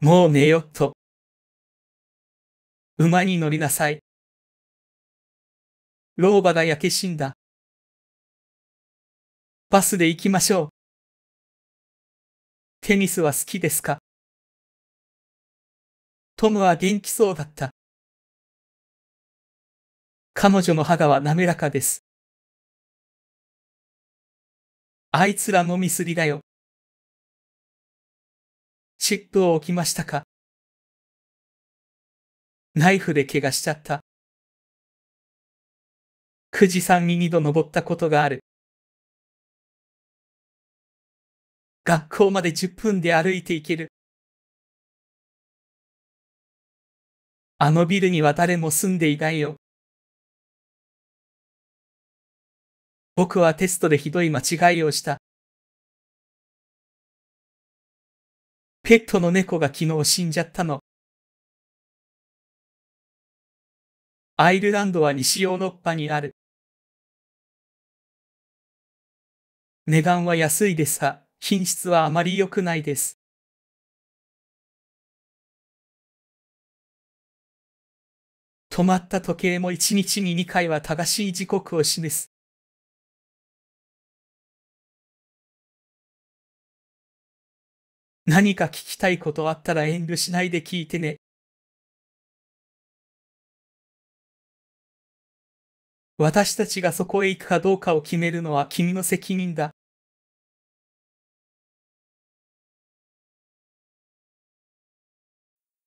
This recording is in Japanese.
もう寝よ、と。馬に乗りなさい。老婆が焼け死んだ。バスで行きましょう。テニスは好きですかトムは元気そうだった。彼女の肌は滑らかです。あいつらもミスりだよ。チップを置きましたかナイフで怪我しちゃった。富士山に二度登ったことがある。学校まで10分で歩いていける。あのビルには誰も住んでいないよ。僕はテストでひどい間違いをした。ペットの猫が昨日死んじゃったの。アイルランドは西ヨーロッパにある。値段は安いでさ、品質はあまり良くないです。止まった時計も1日に2回は正しい時刻を示す。何か聞きたいことあったら遠慮しないで聞いてね。私たちがそこへ行くかどうかを決めるのは君の責任だ。